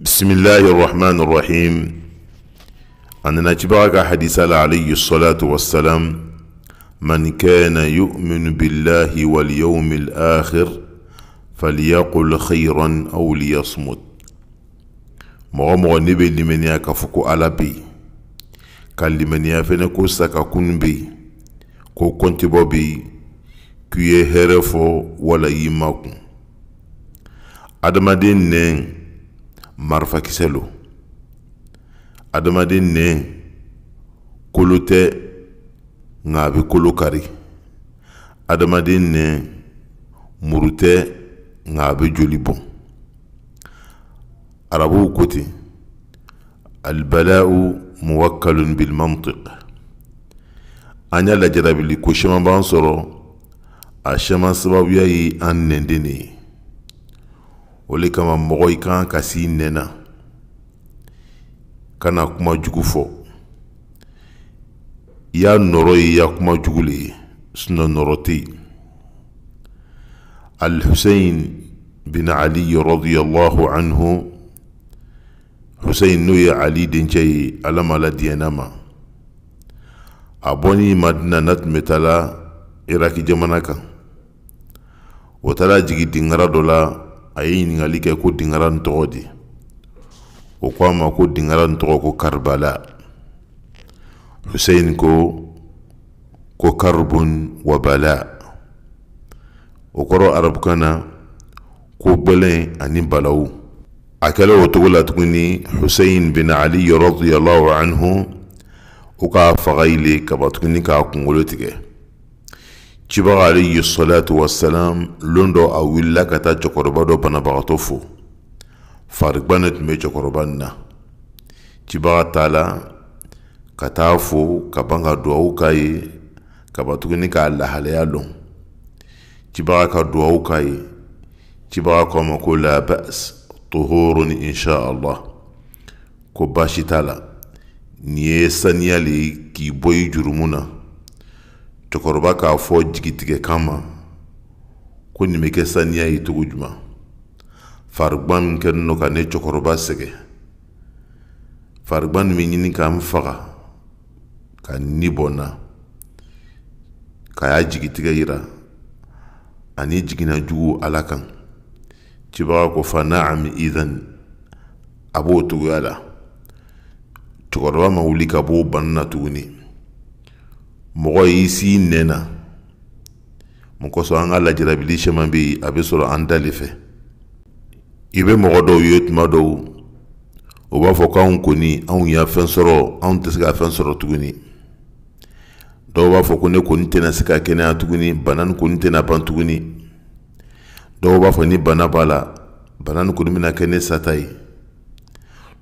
بسم الله الرحمن الرحيم أن نتبعك حديث عليه الصلاة والسلام من كان يؤمن بالله واليوم الآخر فليقل خيرا أو ليصمت مغمغ نبي لمن يكفك على بي كان لمن يفنك سككن بي كو كنت بي كي هرفو ولا يمكن أدمدين نين marifakisɛ lo adamaden nɛn kolo tɛ nka a bɛ kolo kari adamaden nɛn muru tɛ nka a bɛ joli bɔn arabuw ko ten albala'u muwakkalun bilmantiq an y'a lajarabili ko caman b'an sɔrɔ a caman sababuya ye an nɛnden de ye o kama mɔgɔ i kan ka s'i nɛna kana kuma jugu fɔ i y'a nɔrɔ ye i y'a kuma jugu le ye sinɔ nɔrɔ tɛ yen alhusein bin ali radiyallahu anhu husein n'o ye ali dencɛ ye ala ma ladiyɛn'a ma a bɔni madina n'a tun bɛ taa la iraki jamana kan o taara jigi dingara dɔ la a ye ɲiningali kɛ ko dingara tɔgɔ di o ko a ma ko dingara tɔgɔ ko karibala husein ko ko karibun wa bala o kɔrɔ arabukan na ko gwɛlɛn ani balawu a o togo la tuguni husein bin ali radiyallahu anhu o k'a faga ile kabatuguni k'a kungolo tigɛ cibara alayhi salatu wasalam lon dɔ a wulila ka taa cɛkɔrɔba dɔ banabagatɔ fo farigwana tun bɛ cɛkɔrɔba nin na cibaga t'a la ka taa fo ka ban ka duwawu k'a ye kabatuguni k'a lahalaya lɔn cibaga ka duwawu k'a ye cibaga ko a ma ko la bas tuhurun insha allah ko baasi t'a la nin ye saniya le ye k'i bɔ i jurumu na cɛkɔrɔba k'a fɔ jigitigɛ kama ko nin bɛ kɛ saniya ye cogo juman farigan min kɛlen nɔ ka ne cɛkɔrɔba sɛgɛ farigan nin bɛ ɲini ka n faga ka ni bɔ n na k'a y'a jigitigɛ yira ani jugu ala kan cibaga ko fa naam idan a b'o togoya la cɛkɔrɔba ma wuli ka b'o bani na tuguni mɔgɔ y'i si nɛn na mun kosɔn an ka lajarabili caman bɛ yen a bɛ sɔrɔ an da de fɛ i bɛ mɔgɔ dɔw ye tuma dɔw o b'a fɔ k'anw kɔni anw y'a fɛn sɔrɔ anw tɛ se ka fɛn sɔrɔ tuguni dɔw b'a fɔ ko ne kɔni tɛna se ka kɛnɛya tuguni bana nin kɔni tɛna ban tuguni dɔw b'a fɔ ni bana b'a la bana nin kɔni bɛna kɛ ne sata ye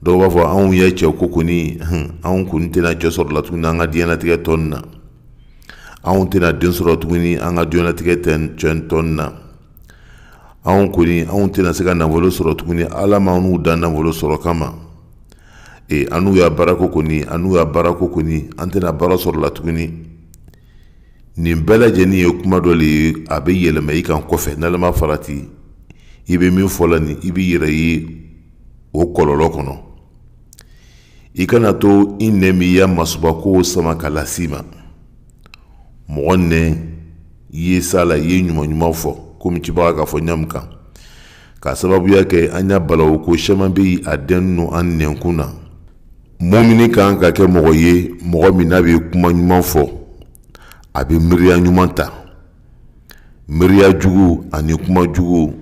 dɔw b'a fɔ anw ye cɛw ko kɔni anw kɔni tɛna cɛ sɔrɔ la tuguni an ka diɲɛlatigɛ tɔ nin na anw tɛna den sɔrɔ tuguni an ka diɲɛlatigɛ cɛn tɔn na anw kɔni anw tɛna se ka nafolo sɔrɔ tuguni ala ma n'u da nafolo sɔrɔ kama e an n'u y'a baarako kɔni an n'u y'a baarako kɔni an tɛna baara sɔrɔ la tuguni nin bɛɛ lajɛlen ye kuma dɔ le ye a bɛ yɛlɛma i kan kɔfɛ n'ala ma farati i bɛ min fɔ la nin i b'i yɛrɛ ye o kɔlɔlɔ kɔnɔ i kana to i nɛn b'i ya masuba kow sama ka las'i ma mɔgɔ nɛ i ye sala i ye ɲumanɲuman fɔ komi cibaga k'a fɔ ɲamu kan k'a sababuya kɛ an y'a bala ko siaman be yen a dɛnn nu an nɛnkun na mɔmini kan ka kɛ mɔgɔ ye mɔgɔ min n'a be kuma ɲuman fɔ a be miiriya ɲuman ta miiriya jugu ani kuma jugu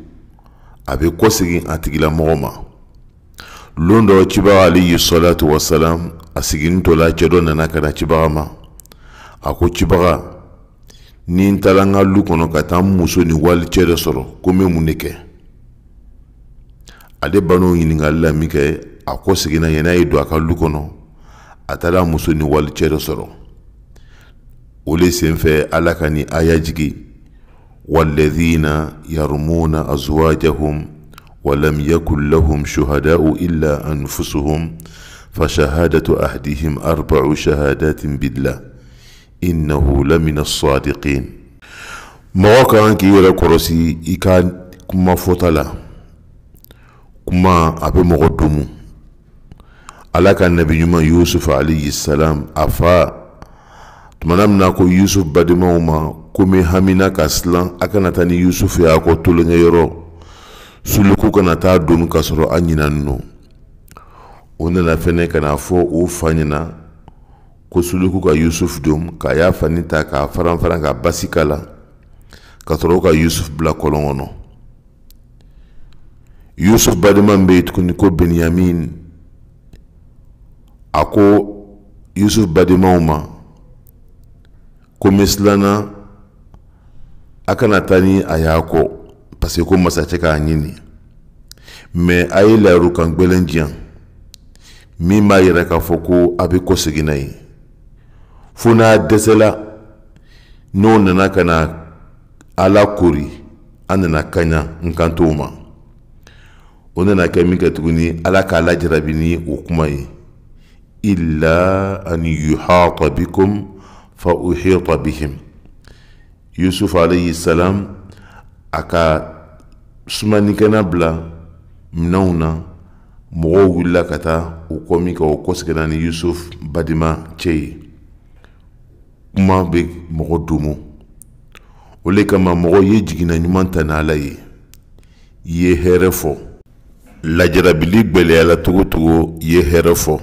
a be kɔsegi a mɔgɔ ma loon dɔ cibaga ali salatu wasalam a siginin tɔ la cɛ dɔ nana ka na cibaga ma a ko cibaga ni n taara n ka lu kɔnɔ ka taa n muso ni walicɛ dɔ sɔrɔ ko n bɛ mun de kɛ ale ɲininkali la min kɛ a kɔ seginna a ye don a ka lu kɔnɔ a taara a muso ni walicɛ dɔ sɔrɔ o le senfɛ ala ka ni aya jigi yarmuna azwajahum ولم يكن لهم شهداء إلا أنفسهم فشهادة أحدهم أربع شهادات بالله إنه لمن الصادقين مواقع أنك يولا كروسي إيكا كما فوتالا كما أبي مغدومو ألا كان نبي نما يوسف عليه السلام أفا تمنام ناكو يوسف بدي موما كومي همينا كاسلان أكا نتاني يوسف ياكو طولنا يرو سلوكو كنا تار دون كسرو أنينا نو ونا نفنه كنا فو أوفانينا ko ka yusuf dom k'a y'a fani ta k'a faran faran ka basi k'a la ka sɔrɔ ka yusuf bila kɔlɔn kɔnɔ yusuf badenma min bɛ tuguni ko benyamin a ko yusuf badenmaw ma ko n a kana ta ni a y'a kɔ parce que ko masacɛ k'a ɲini mɛ a ye layirukan gbɛlɛn diyan min b'a yira k'a fɔ ko a be kɔsegin ye funa dɛsɛla n'o nana ka na ala kori an nana kaɲa n kan ma o nana kɛ min kɛ tuguni ala k'a lajarabi ni o kuma ye illa an yuhata bikum fa uhita bihim yusuf alayhi salam a ka sumanikɛna bila minɛnw na mɔgɔw wulila ka taa u kɔ min kɛ o na ni yusuf badima cɛ ye kuma bɛ mɔgɔ domo o le kama mɔgɔ ye jiginna ɲuman ta n'ala ye i ye hɛrɛ fɔ lajarabili gwɛlɛyala togo togo i ye hɛrɛ fɔ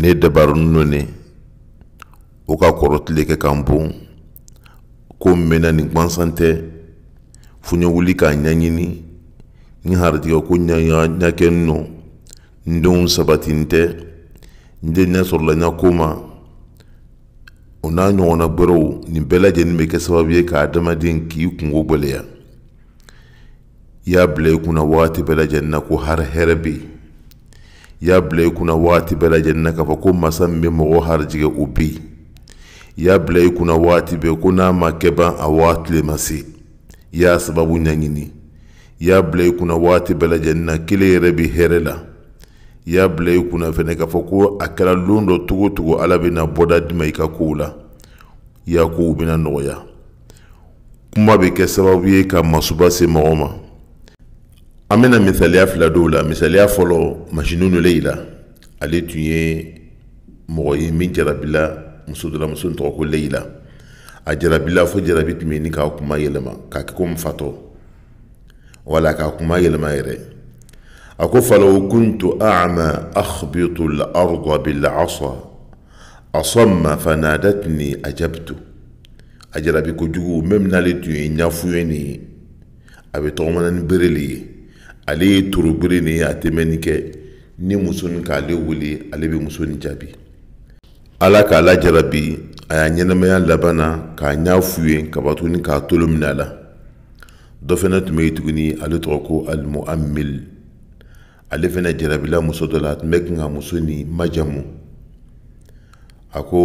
ne dabaruni nɔ ne o ka kɔrɔ tile kɛ kan bon ko n mɛnna nin gwansan tɛ fo ɲɛ wuli k'a ɲaɲini n haratigɛ ko ɲakɛ n nɔ n denw sabati n tɛ n tɛ ɲɛ sɔrɔla ɲa ko ma o n'a ɲɔgɔnna bɛrɛw nin bɛɛ lajɛlen bɛ kɛ sababu ye ka adamaden k'i kungo gwɛlɛya i y'a bila i kunna wagati bɛɛ lajɛlen na ko hari hɛrɛ bɛ yen i y'a bila i kunna wagati bɛɛ lajɛlen na k'a fɔ ko masa min be mɔgɔ harijigɛ o bɛ yen i y'a bila i kunna wagati bɛɛ ko n'a ma kɛ a wagati ma se i y'a sababu ɲɛɲini i y'a bila i kunna wagati bɛɛ lajɛlen na kelen yɛrɛ be hɛrɛ la y'a bila i kunna fɛnɛ k'a fɔ ko a kɛra loon dɔ togo togo ala bena bɔda dima i ka kow la i y'a kow bena nɔgɔya kuma be kɛ sababu ye ka masuba se mɔgɔ ma an bena misaliya fila dow la misaliya fɔlɔ masini nole yi ale tun ye mɔgɔ ye min jarabila musodolamuso tɔgɔ ko leyila a jarabila fo jarabi tun ni k'a kuma yɛlɛma k'a kɛ komi fatɔ wala k'a kuma yɛlɛma yɛrɛ أكو فلو كنت أعمى أخبط الأرض بالعصا أصم فنادتني أجبت أجر بكو جوو ممنا لتوين نفويني أبي تومنا نبرلي ألي تربرني أتمنك ni muso nin k'ale wele ale bɛ muso nin jaabi ala k'a lajarabi a y'a ɲɛnamaya laban na k'a ɲa f'u ye kabatuguni k'a tolo minɛ a la dɔ fana tun bɛ yen tuguni ale tɔgɔ ko alimuhamil ale fɛnɛ jarabila muso dɔ la tun bɛ kan ka muso ni majamu a ko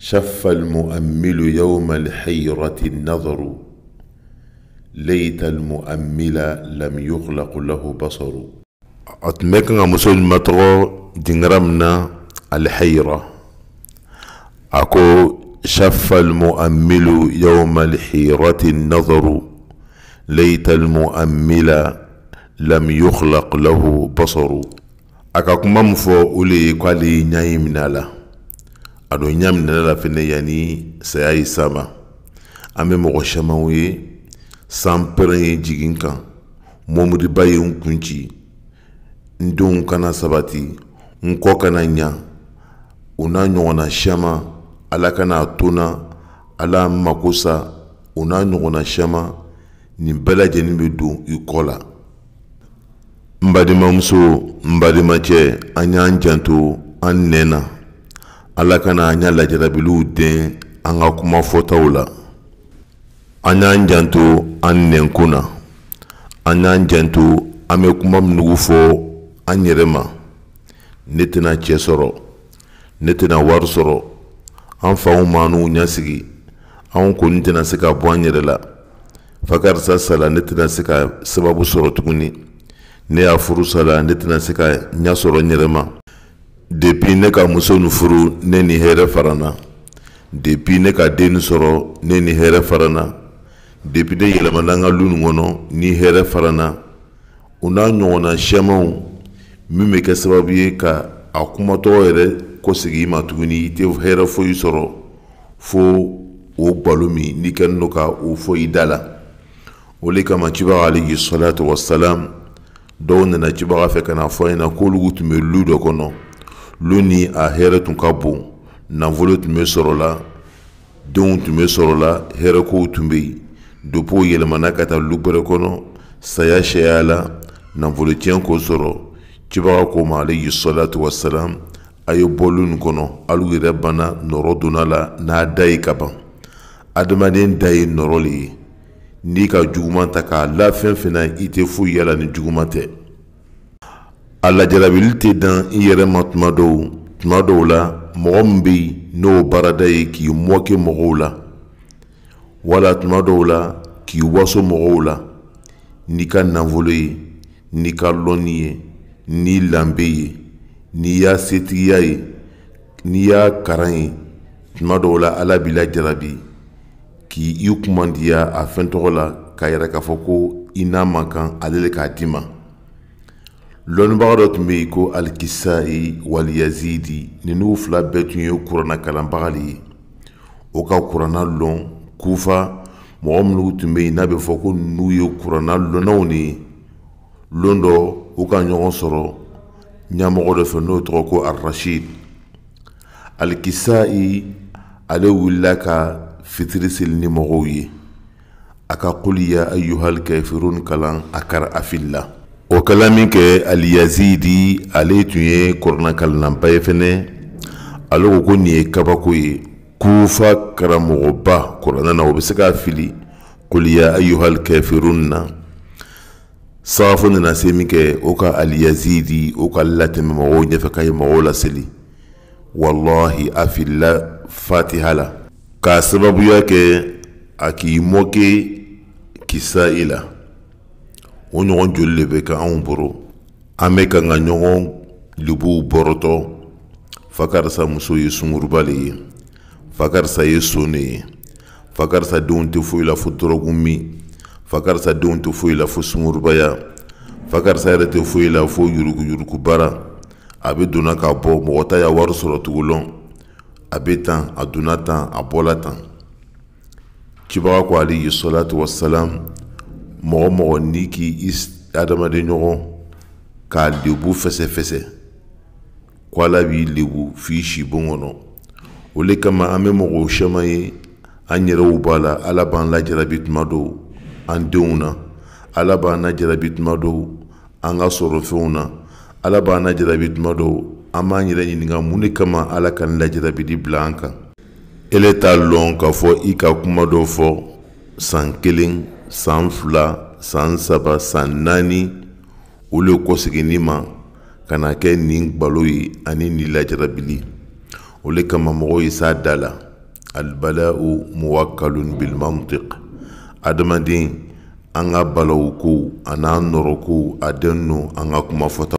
شف المؤمل يوم الحيرة النظر ليت المؤمل لم يخلق له بصر أتمكن مسؤول مترو دينرمنا الحيرة أكو شف المؤمل يوم الحيرة النظر ليت المؤمل lam yukhlaq lahu basaru a ka kuma mu fɔ o le ye k'ale ye ɲa ye minɛ a la a don la fɛnɛ yanni saya ye sama an bɛ mɔgɔ siamanw ye san pɛrɛn ye jigin kan mɔmiriba ye n kun ci n denw kana sabati n kɔ kana ɲa u n'a ɲɔgɔnna siaman ala kana to na ala n mako sa n'a ɲɔgɔnna siaman nin bɛɛ lajɛlen bɛ don i kɔ la n balimamuso n balimacɛ an y'an janto an nɛn na ala kana an y'a lajarabiliw den an ka kuma fɔtaw la an y'an janto an nɛnko na an y'an janto an bɛ kuma minugu fɔ an yɛrɛ ma ne tɛna cɛ sɔrɔ ne tɛna wari sɔrɔ an faw ma n'u ɲasigi anw kɔni tɛna se ka bɔ an yɛrɛ la fa karisa sala ne tɛna se ka sababu sɔrɔ tuguni ne y'a furu sala ne tɛna se ka ɲɛ sɔrɔ n yɛrɛ ma depi ne ka muso ni furu ne ni hɛrɛ farana depi ne ka den nin sɔrɔ ne ni hɛrɛ farana depi ne yɛlɛmana n ka lu kɔnɔ ni hɛrɛ farana u n'a ɲɔgɔnna siyɛmaw min bɛ kɛ sababu ye ka a kumatɔgɔ yɛrɛ kosegi i ma tuguni i tɛ hɛrɛ foyi sɔrɔ fo o balo min n'i kɛlen don ka o fɔ i da la o le kama cibaga alayhi salatu wasalam dɔw nana cibaga fɛ ka na fɔ ɲɛna k'olugu tun bɛ lu dɔ kɔnɔ lu ni a hɛrɛ tun ka bon nafolo tun bɛ sɔrɔ la denw tun bɛ sɔrɔ la hɛrɛkow tun bɛ yen dopow yɛlɛmana ka taa lu bɛrɛ kɔnɔ saya sɛya la nafolocɛn k'o sɔrɔ cibaga ko ma ale y'i sɔlatu wasalam a ye bɔ lu nin kɔnɔ hali yɛrɛ banna nɔrɔ donna la n'a da ye ka ban adamaden da ye nɔrɔ le ye n'i ka juguman ta k'a la fɛn fɛn na i tɛ foyi yala ni juguman tɛ a lajarabili tɛ dan i yɛrɛ ma tuma dɔw tuma dɔw la mɔgɔ min bɛ yen n'o baarada ye k'i mɔkɛ mɔgɔw la wala tuma dɔw la k'i waso mɔgɔw la n'i ka nafolo ye n'i ka lɔnni ye n'i lanbe ye n'i y'a setigiya ye n'i y'a karan ye tuma dɔw la ala b'i lajarabi k'i kumandiya a fɛn tɔgɔ la k'a yɛrɛ k'a fɔ ko i n'a man kan ale le k'a d'i ma lɔnnibaga dɔ tun be yen ko alikisayi waliyazidi ninnu fila bɛɛ tun ye kuranna kalanbaga le ye o ka kuranna lɔn kufa mɔgɔ minnu tun bɛ yen n'a bɛ fɔ ko ninnu ye kuranna lɔnnaw de ye lon dɔ u ka ɲɔgɔn sɔrɔ ɲamɔgɔ dɔ fɛ n'o tɔgɔ ko arasidi alkisai ale wulila ka fitiri seli ni mɔgɔw ye a ka kuli ya ayyuhal kafirun kalan a kara afil la o kalan min kɛ aliyazidi ale tun ye kɔrɔna kalanba ye fɛnɛ ale ko ko nin ye kabako ye kufa karamɔgɔba kɔrɔna na o bɛ se k'a fili kuli ya ayyuhal kafirun na safo nana se min kɛ o ka aliyazidi o ka latɛmɛ mɔgɔw ɲɛfɛ ka ye mɔgɔw laseli walahi a filila fatiha la k'a sababuya kɛ a k'i mɔke kisa i la o ɲɔgɔn joli le bɛ ka anw boro an bɛ kan ka ɲɔgɔn lubuw bɔrɔtɔ fa karisa muso ye sunkuruba le ye fa karisa ye son ne ye fa karisa denw tɛ foyi la fo dɔrɔgu min fa karisa denw tɛ foyi la fo sungurubaya fa karisa yɛrɛ tɛ foyi la fo yuruguyurugu baara a bɛ donna k'a bɔ mɔgɔ ta y'a wari sɔrɔ tugulɔn a bɛ tan a donna tan a bɔla tan cibaga ko alayhi salatu wasalam mɔgɔ mɔgɔ n'i k'i adamaden ɲɔgɔn k'a lebu fɛsɛfɛsɛ ko ala b'i lebu f'i si bon kɔnɔ o le kama an bɛ mɔgɔw caman ye an yɛrɛw b'a la ala b'an lajarabi tuma dɔw an denw na ala b'an lajarabi tuma dɔw an ka sɔrɔfɛnw na ala b'an lajarabi tuma dɔw an b'an yɛrɛ ɲininga mun de kama ala ka ni lajarabili bila an kan ele t'a lɔn k'a fɔ i ka kuma dɔ fɔ san kelen san fila san saba san naani olu ye kɔseginni ma ka na kɛ nin gbalo ye ani nin lajarabili o le kama mɔgɔw ye s'a da la albala'u muwakkalun bilmantik adamaden an ka balawu ko a nɔrɔ ko a den no an ka kuma fɔta